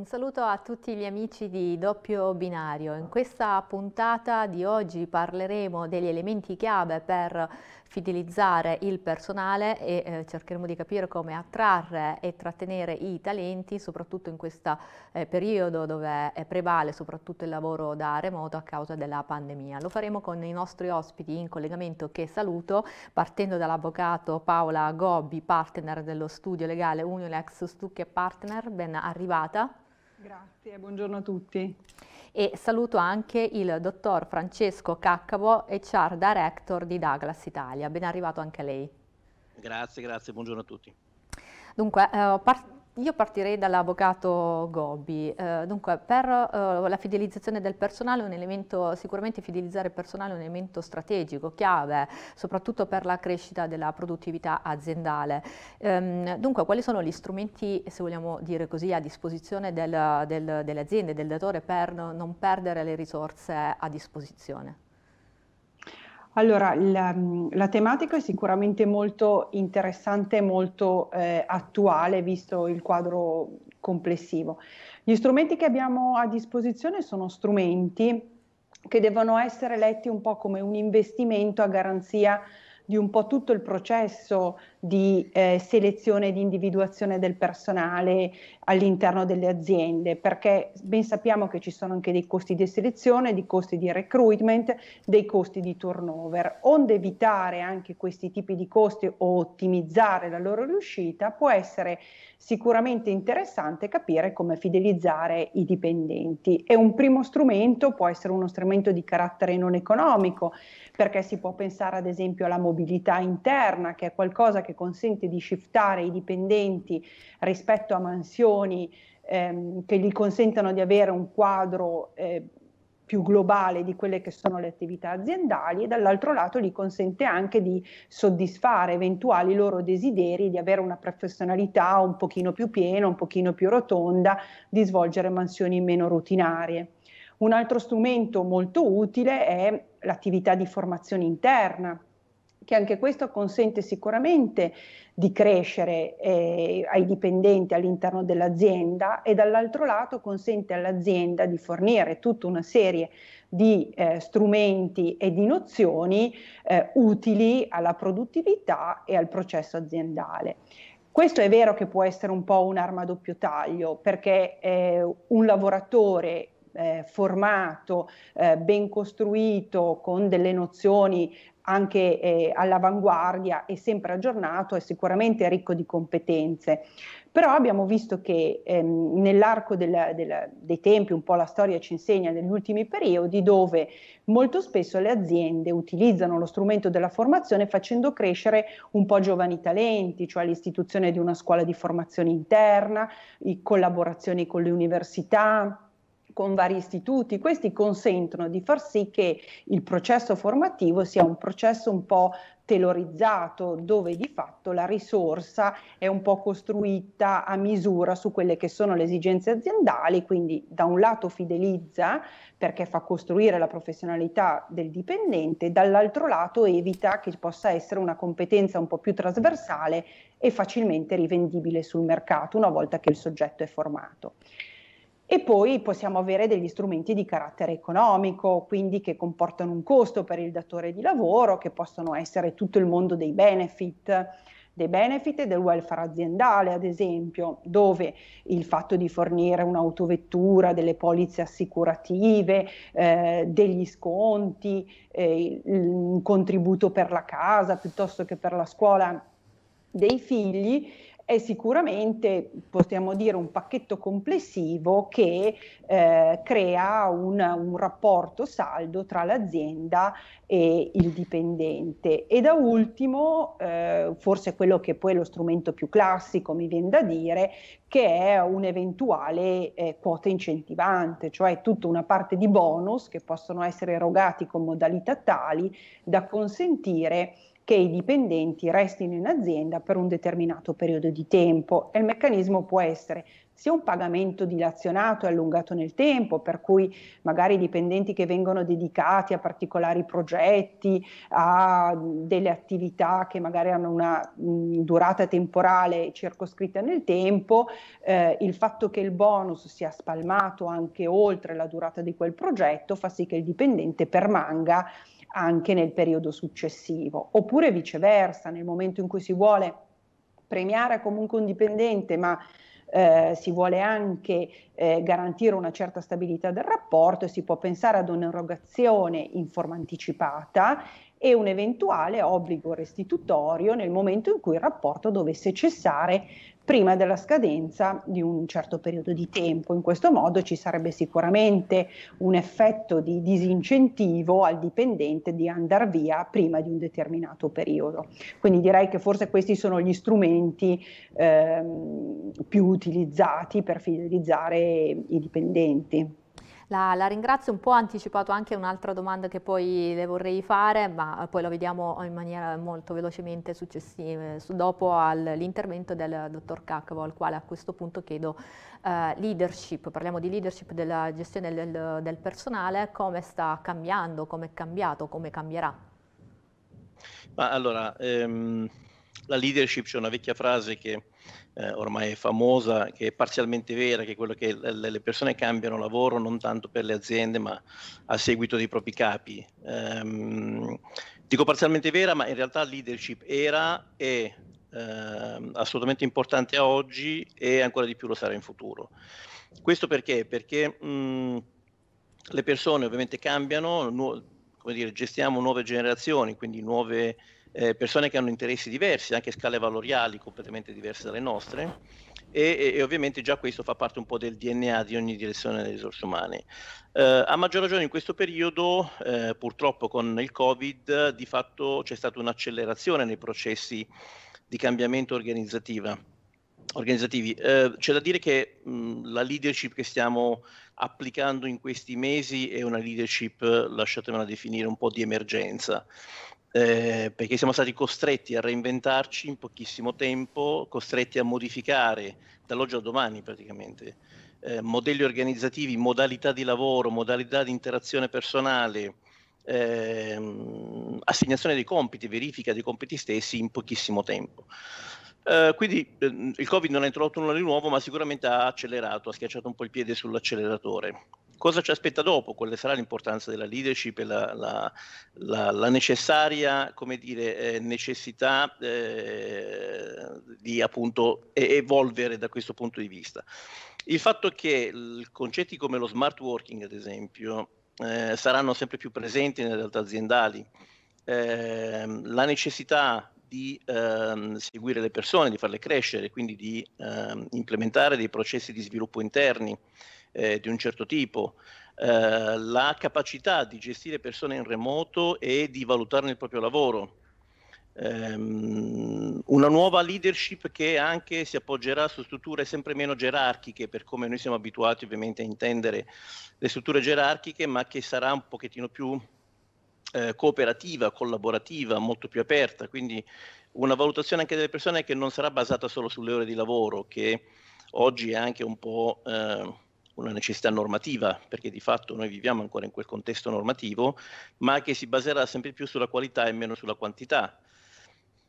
Un saluto a tutti gli amici di Doppio Binario. In questa puntata di oggi parleremo degli elementi chiave per fidelizzare il personale e eh, cercheremo di capire come attrarre e trattenere i talenti, soprattutto in questo eh, periodo dove prevale soprattutto il lavoro da remoto a causa della pandemia. Lo faremo con i nostri ospiti in collegamento che saluto, partendo dall'avvocato Paola Gobbi, partner dello studio legale Unilex Stucchi e Partner, ben arrivata. Grazie, buongiorno a tutti. E saluto anche il dottor Francesco Caccavo, HR Director di Douglas Italia. Ben arrivato anche a lei. Grazie, grazie, buongiorno a tutti. Dunque, eh, ho io partirei dall'avvocato Gobbi. Eh, dunque, per eh, la fidelizzazione del personale, un elemento, sicuramente fidelizzare il personale è un elemento strategico, chiave, soprattutto per la crescita della produttività aziendale. Ehm, dunque, quali sono gli strumenti, se vogliamo dire così, a disposizione del, del, delle aziende, del datore per non perdere le risorse a disposizione? Allora, la, mm, la, tematica è sicuramente molto interessante e molto eh, attuale, visto il quadro complessivo. Gli strumenti che abbiamo a disposizione sono strumenti che devono essere letti un po' come un investimento a garanzia di un po' tutto il processo di eh, selezione e di individuazione del personale all'interno delle aziende, perché ben sappiamo che ci sono anche dei costi di selezione, dei costi di recruitment, dei costi di turnover. Onde evitare anche questi tipi di costi o ottimizzare la loro riuscita, può essere sicuramente interessante capire come fidelizzare i dipendenti. E un primo strumento può essere uno strumento di carattere non economico, perché si può pensare ad esempio alla mobilità interna, che è qualcosa che che consente di shiftare i dipendenti rispetto a mansioni ehm, che gli consentano di avere un quadro eh, più globale di quelle che sono le attività aziendali e dall'altro lato gli consente anche di soddisfare eventuali loro desideri di avere una professionalità un pochino più piena, un pochino più rotonda, di svolgere mansioni meno rutinarie. Un altro strumento molto utile è l'attività di formazione interna, che anche questo consente sicuramente di crescere eh, ai dipendenti all'interno dell'azienda e dall'altro lato consente all'azienda di fornire tutta una serie di eh, strumenti e di nozioni eh, utili alla produttività e al processo aziendale. Questo è vero che può essere un po' un'arma a doppio taglio perché un lavoratore eh, formato, eh, ben costruito, con delle nozioni anche eh, all'avanguardia, e sempre aggiornato, è sicuramente ricco di competenze. Però abbiamo visto che ehm, nell'arco del, del, dei tempi, un po' la storia ci insegna negli ultimi periodi, dove molto spesso le aziende utilizzano lo strumento della formazione facendo crescere un po' giovani talenti, cioè l'istituzione di una scuola di formazione interna, collaborazioni con le università, con vari istituti, questi consentono di far sì che il processo formativo sia un processo un po' telorizzato, dove di fatto la risorsa è un po' costruita a misura su quelle che sono le esigenze aziendali, quindi da un lato fidelizza perché fa costruire la professionalità del dipendente, dall'altro lato evita che possa essere una competenza un po' più trasversale e facilmente rivendibile sul mercato una volta che il soggetto è formato. E poi possiamo avere degli strumenti di carattere economico, quindi che comportano un costo per il datore di lavoro, che possono essere tutto il mondo dei benefit, dei benefit e del welfare aziendale, ad esempio, dove il fatto di fornire un'autovettura, delle polizze assicurative, eh, degli sconti, eh, un contributo per la casa piuttosto che per la scuola dei figli è sicuramente, possiamo dire, un pacchetto complessivo che eh, crea un, un, rapporto saldo tra l'azienda e il dipendente. E da ultimo, eh, forse quello che poi è lo strumento più classico, mi viene da dire, che è un'eventuale eh, quota incentivante, cioè tutta una parte di bonus che possono essere erogati con modalità tali da consentire che i dipendenti restino in azienda per un determinato periodo di tempo e il meccanismo può essere sia un pagamento dilazionato e allungato nel tempo, per cui magari i dipendenti che vengono dedicati a particolari progetti, a delle attività che magari hanno una mh, mm, durata temporale circoscritta nel tempo, eh, il fatto che il bonus sia spalmato anche oltre la durata di quel progetto fa sì che il dipendente permanga anche nel periodo successivo, oppure viceversa, nel momento in cui si vuole premiare comunque un dipendente, ma eh, si vuole anche eh, garantire una certa stabilità del rapporto e si può pensare ad un'erogazione in forma anticipata e un eventuale obbligo restitutorio nel momento in cui il rapporto dovesse cessare prima della scadenza di un certo periodo di tempo. In questo modo ci sarebbe sicuramente un effetto di disincentivo al dipendente di andare via prima di un determinato periodo. Quindi direi che forse questi sono gli strumenti ehm, più utilizzati per fidelizzare i dipendenti. La, la ringrazio, un po' anticipato anche un'altra domanda che poi le vorrei fare, ma poi lo vediamo in maniera molto velocemente su, dopo all'intervento del dottor Cacavo, al quale a questo punto chiedo eh, leadership, parliamo di leadership della gestione del, del personale, come sta cambiando, come è cambiato, come cambierà? Ma allora, ehm, la leadership c'è una vecchia frase che eh, ormai è famosa, che è parzialmente vera, che è quello che le persone cambiano lavoro non tanto per le aziende, ma a seguito dei propri capi. Ehm, dico parzialmente vera, ma in realtà leadership era e eh, assolutamente importante a oggi e ancora di più lo sarà in futuro. Questo perché? Perché mh, mm, le persone ovviamente cambiano, nu- come dire, gestiamo nuove generazioni, quindi nuove eh, persone che hanno interessi diversi, anche scale valoriali completamente diverse dalle nostre. E, e, ovviamente già questo fa parte un po' del DNA di ogni direzione delle risorse umane. Eh, a maggior ragione in questo periodo, eh, purtroppo con il Covid, di fatto c'è stata un'accelerazione nei processi di cambiamento organizzativi. Eh, c'è da dire che mh, la leadership che stiamo applicando in questi mesi è una leadership, lasciatemela definire, un po' di emergenza eh, perché siamo stati costretti a reinventarci in pochissimo tempo, costretti a modificare dall'oggi al domani praticamente eh, modelli organizzativi, modalità di lavoro, modalità di interazione personale, ehm, assegnazione dei compiti, verifica dei compiti stessi in pochissimo tempo. Eh, quindi ehm, il Covid non ha introdotto nulla di nuovo, ma sicuramente ha accelerato, ha schiacciato un po' il piede sull'acceleratore cosa ci aspetta dopo, quale sarà l'importanza della leadership e la, la, la, la necessaria dire, eh, necessità eh, di appunto evolvere da questo punto di vista. Il fatto che concetti come lo smart working, ad esempio, eh, saranno sempre più presenti nelle realtà aziendali, ehm, la necessità di ehm, seguire le persone, di farle crescere, quindi di ehm, implementare dei processi di sviluppo interni, eh, di un certo tipo, eh, la capacità di gestire persone in remoto e di valutarne il proprio lavoro, ehm, una nuova leadership che anche si appoggerà su strutture sempre meno gerarchiche, per come noi siamo abituati ovviamente a intendere le strutture gerarchiche, ma che sarà un pochettino più eh, cooperativa, collaborativa, molto più aperta, quindi una valutazione anche delle persone che non sarà basata solo sulle ore di lavoro, che oggi è anche un po' eh, una necessità normativa, perché di fatto noi viviamo ancora in quel contesto normativo, ma che si baserà sempre più sulla qualità e meno sulla quantità.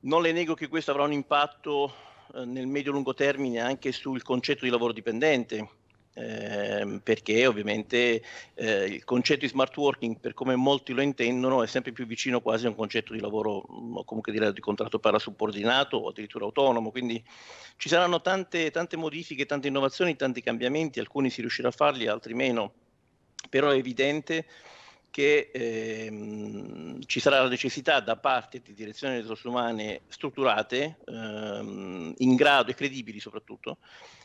Non le nego che questo avrà un impatto eh, nel medio-lungo termine anche sul concetto di lavoro dipendente, eh, perché ovviamente eh, il concetto di smart working, per come molti lo intendono, è sempre più vicino quasi a un concetto di lavoro mm, o comunque di, di contratto parasubordinato o addirittura autonomo. Quindi ci saranno tante, tante modifiche, tante innovazioni, tanti cambiamenti, alcuni si riuscirà a farli, altri meno, però è evidente che ehm, ci sarà la necessità da parte di direzioni delle risorse umane strutturate, ehm, in grado e credibili soprattutto,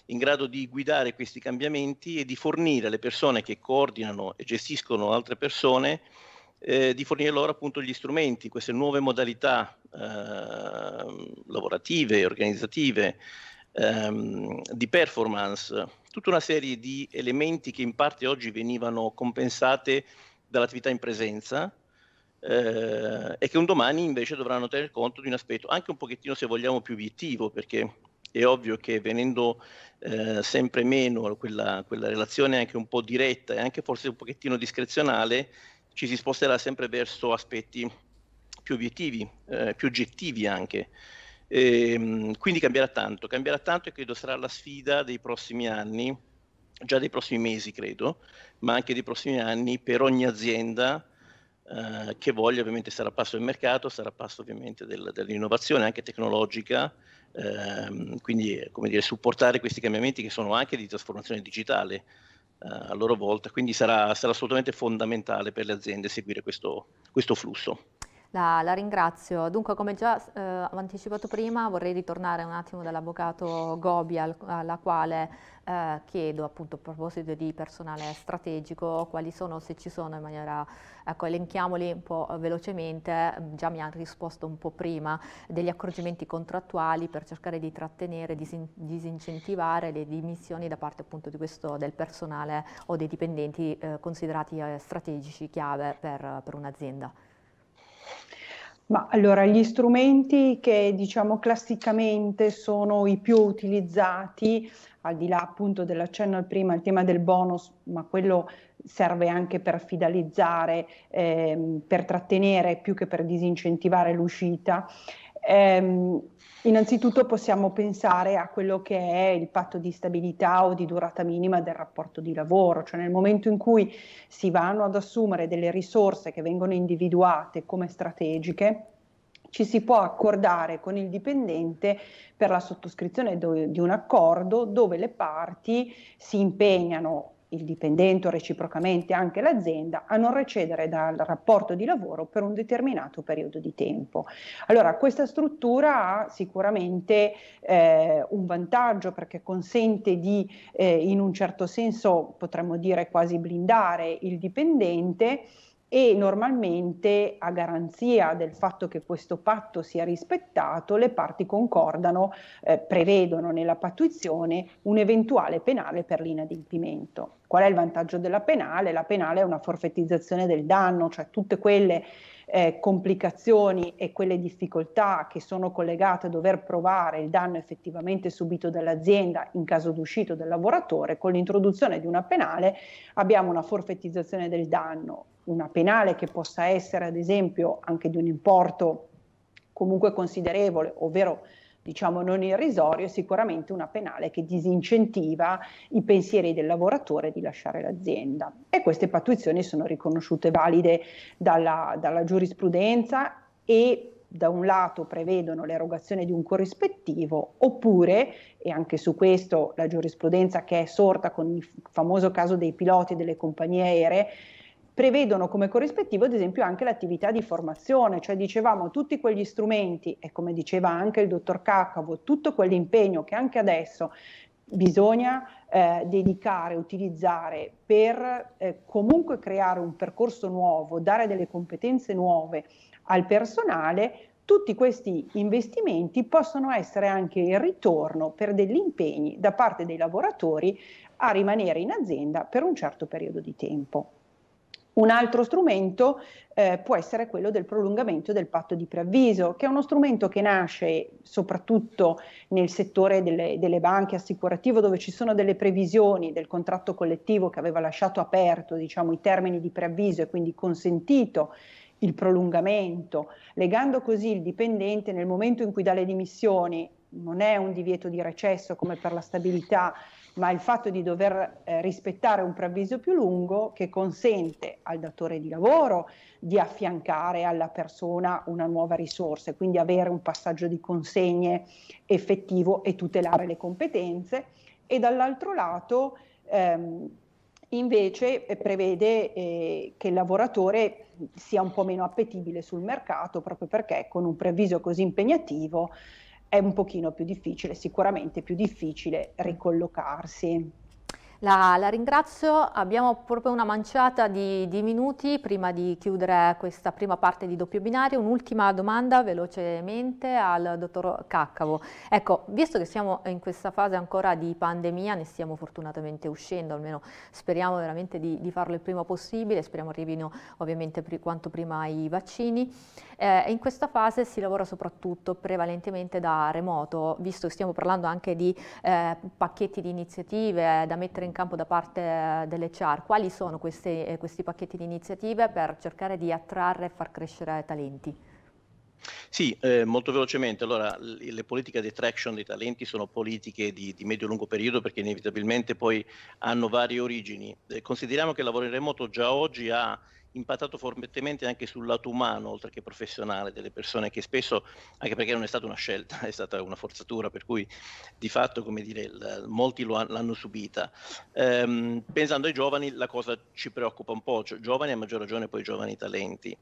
in grado di guidare questi cambiamenti e di fornire alle persone che coordinano e gestiscono altre persone, eh, di fornire loro appunto gli strumenti, queste nuove modalità eh, lavorative, organizzative, ehm, di performance, tutta una serie di elementi che in parte oggi venivano compensate dall'attività in presenza eh, e che un domani invece dovranno tenere conto di un aspetto anche un pochettino se vogliamo più obiettivo perché è ovvio che venendo eh, sempre meno quella, quella relazione anche un po' diretta e anche forse un pochettino discrezionale ci si sposterà sempre verso aspetti più obiettivi, eh, più oggettivi anche. E, ehm, quindi cambierà tanto, cambierà tanto e credo sarà la sfida dei prossimi anni già dei prossimi mesi, credo, ma anche dei prossimi anni per ogni azienda eh, che voglia ovviamente stare a passo del mercato, stare a passo ovviamente del, dell'innovazione anche tecnologica, ehm, quindi come dire, supportare questi cambiamenti che sono anche di trasformazione digitale eh, a loro volta, quindi sarà, sarà assolutamente fondamentale per le aziende seguire questo, questo flusso. La, la ringrazio. Dunque, come già eh, ho anticipato prima, vorrei ritornare un attimo dall'avvocato Gobi, al, alla quale eh, chiedo, appunto, a proposito di personale strategico, quali sono, se ci sono in maniera, ecco, elenchiamoli un po' velocemente, già mi ha risposto un po' prima, degli accorgimenti contrattuali per cercare di trattenere, disin disincentivare le dimissioni da parte appunto di questo, del personale o dei dipendenti eh, considerati eh, strategici chiave per, per un'azienda. Ma allora gli strumenti che diciamo classicamente sono i più utilizzati, al di là appunto dell'accenno al prima, il tema del bonus, ma quello serve anche per fidelizzare, ehm, per trattenere più che per disincentivare l'uscita. Ehm, Innanzitutto possiamo pensare a quello che è il patto di stabilità o di durata minima del rapporto di lavoro, cioè nel momento in cui si vanno ad assumere delle risorse che vengono individuate come strategiche, ci si può accordare con il dipendente per la sottoscrizione do, di un accordo dove le parti si impegnano il dipendente o reciprocamente anche l'azienda a non recedere dal rapporto di lavoro per un determinato periodo di tempo. Allora questa struttura ha sicuramente eh, un vantaggio perché consente di eh, in un certo senso potremmo dire quasi blindare il dipendente e normalmente a garanzia del fatto che questo patto sia rispettato le parti concordano, eh, prevedono nella pattuizione un eventuale penale per l'inadempimento. Qual è il vantaggio della penale? La penale è una forfettizzazione del danno, cioè tutte quelle eh, complicazioni e quelle difficoltà che sono collegate a dover provare il danno effettivamente subito dall'azienda in caso d'uscito del lavoratore, con l'introduzione di una penale abbiamo una forfettizzazione del danno una penale che possa essere ad esempio anche di un importo comunque considerevole, ovvero diciamo non irrisorio, è sicuramente una penale che disincentiva i pensieri del lavoratore di lasciare l'azienda. E queste patuizioni sono riconosciute valide dalla, dalla giurisprudenza e da un lato prevedono l'erogazione di un corrispettivo, oppure, e anche su questo la giurisprudenza che è sorta con il famoso caso dei piloti delle compagnie aeree, prevedono come corrispettivo ad esempio anche l'attività di formazione, cioè dicevamo tutti quegli strumenti e come diceva anche il dottor Caccavo, tutto quell'impegno che anche adesso bisogna eh, dedicare, utilizzare per eh, comunque creare un percorso nuovo, dare delle competenze nuove al personale, tutti questi investimenti possono essere anche il ritorno per degli impegni da parte dei lavoratori a rimanere in azienda per un certo periodo di tempo. Un altro strumento eh, può essere quello del prolungamento del patto di preavviso, che è uno strumento che nasce soprattutto nel settore delle, delle banche assicurative, dove ci sono delle previsioni del contratto collettivo che aveva lasciato aperto diciamo, i termini di preavviso e quindi consentito il prolungamento, legando così il dipendente nel momento in cui dà le dimissioni non è un divieto di recesso come per la stabilità, ma il fatto di dover eh, rispettare un preavviso più lungo che consente al datore di lavoro di affiancare alla persona una nuova risorsa e quindi avere un passaggio di consegne effettivo e tutelare le competenze e dall'altro lato ehm, invece eh, prevede eh, che il lavoratore sia un po' meno appetibile sul mercato proprio perché con un preavviso così impegnativo è un pochino più difficile, sicuramente più difficile ricollocarsi. La, la, ringrazio, abbiamo proprio una manciata di, di, minuti prima di chiudere questa prima parte di doppio binario. Un'ultima domanda velocemente al dottor Caccavo. Ecco, visto che siamo in questa fase ancora di pandemia, ne stiamo fortunatamente uscendo, almeno speriamo veramente di, di farlo il prima possibile, speriamo arrivino ovviamente pri, quanto prima i vaccini. Eh, in questa fase si lavora soprattutto prevalentemente da remoto, visto che stiamo parlando anche di eh, pacchetti di iniziative da mettere in in campo da parte delle CHAR? Quali sono questi, eh, questi pacchetti di iniziative per cercare di attrarre e far crescere talenti? Sì, eh, molto velocemente. Allora, le politiche di attraction dei talenti sono politiche di, di medio-lungo periodo perché inevitabilmente poi hanno varie origini. Eh, consideriamo che il lavoro in remoto già oggi ha impattato fortemente anche sul lato umano, oltre che professionale, delle persone che spesso, anche perché non è stata una scelta, è stata una forzatura, per cui di fatto, come dire, l- molti han- l'hanno subita. Ehm, pensando ai giovani, la cosa ci preoccupa un po', cioè, giovani a maggior ragione poi giovani talenti.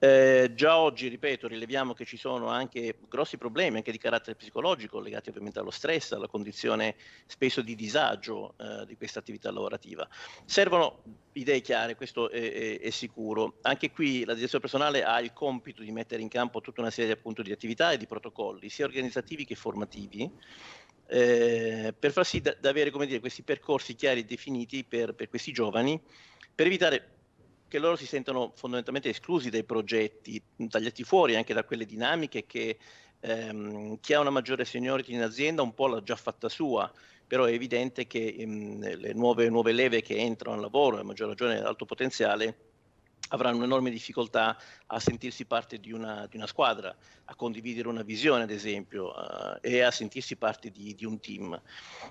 Ehm, già oggi, ripeto, rileviamo che ci sono anche grossi problemi, anche di carattere psicologico, legati ovviamente allo stress, alla condizione spesso di disagio eh, di questa attività lavorativa. Servono Idee chiare, questo è, è, è, sicuro. Anche qui la direzione personale ha il compito di mettere in campo tutta una serie appunto, di attività e di protocolli, sia organizzativi che formativi, eh, per far sì di da avere dire, questi percorsi chiari e definiti per, per questi giovani, per evitare che loro si sentano fondamentalmente esclusi dai progetti, tagliati fuori anche da quelle dinamiche che ehm, chi ha una maggiore seniority in azienda un po' l'ha già fatta sua però è evidente che mh, ehm, le nuove, nuove, leve che entrano al lavoro, a maggior ragione ad alto potenziale, avranno un'enorme difficoltà a sentirsi parte di una, di una squadra, a condividere una visione, ad esempio, uh, e a sentirsi parte di, di un team.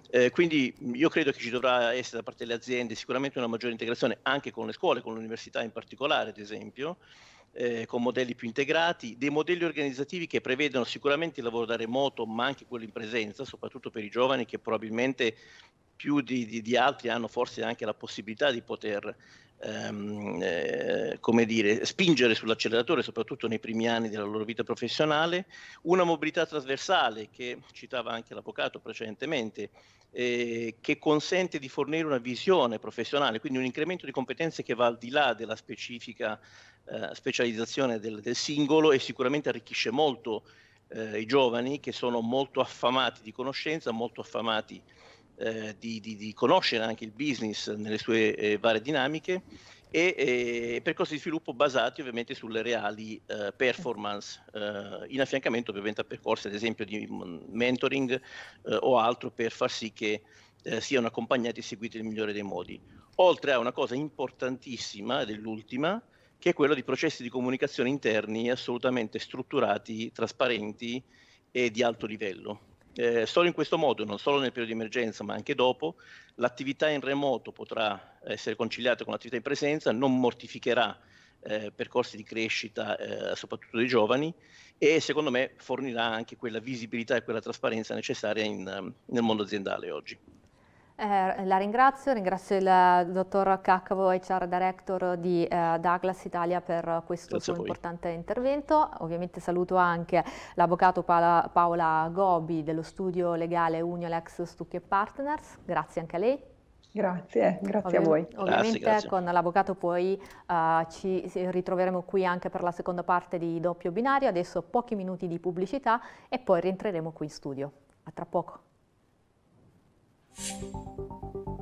Eh, quindi io credo che ci dovrà essere da parte delle aziende sicuramente una maggiore integrazione anche con le scuole, con l'università in particolare, ad esempio eh, con modelli più integrati, dei modelli organizzativi che prevedono sicuramente il lavoro da remoto, ma anche quello in presenza, soprattutto per i giovani che probabilmente più di, di, di altri hanno forse anche la possibilità di poter ehm, eh, come dire, spingere sull'acceleratore, soprattutto nei primi anni della loro vita professionale, una mobilità trasversale che citava anche l'avvocato precedentemente, eh, che consente di fornire una visione professionale, quindi un incremento di competenze che va al di là della specifica eh, specializzazione del, del, singolo e sicuramente arricchisce molto eh, i giovani che sono molto affamati di conoscenza, molto affamati eh, di, di, di, conoscere anche il business nelle sue eh, varie dinamiche e eh, percorsi di sviluppo basati ovviamente sulle reali performance, in affiancamento ovviamente a percorsi ad esempio di mm, mentoring o altro per far sì che eh, siano accompagnati e seguiti nel migliore dei modi. Oltre a una cosa importantissima, ed è l'ultima, che è quello di processi di comunicazione interni assolutamente strutturati, trasparenti e di alto livello. Eh, solo in questo modo, non solo nel periodo di emergenza, ma anche dopo, l'attività in remoto potrà essere conciliata con l'attività in presenza, non mortificherà eh, percorsi di crescita, eh, soprattutto dei giovani, e secondo me fornirà anche quella visibilità e quella trasparenza necessaria in, nel mondo aziendale oggi. Eh, la ringrazio, ringrazio il eh, dottor Caccavo, HR Director di eh, Douglas Italia per questo Grazie suo importante intervento. Ovviamente saluto anche l'avvocato Paola, Paola Gobi dello studio legale Uniolex Stucchi Partners. Grazie anche a lei. Grazie, eh, grazie Ovvio, a voi. Ovviamente grazie, grazie. con l'avvocato poi uh, ci ritroveremo qui anche per la seconda parte di doppio binario, adesso pochi minuti di pubblicità e poi rientreremo qui in studio. A tra poco. うん。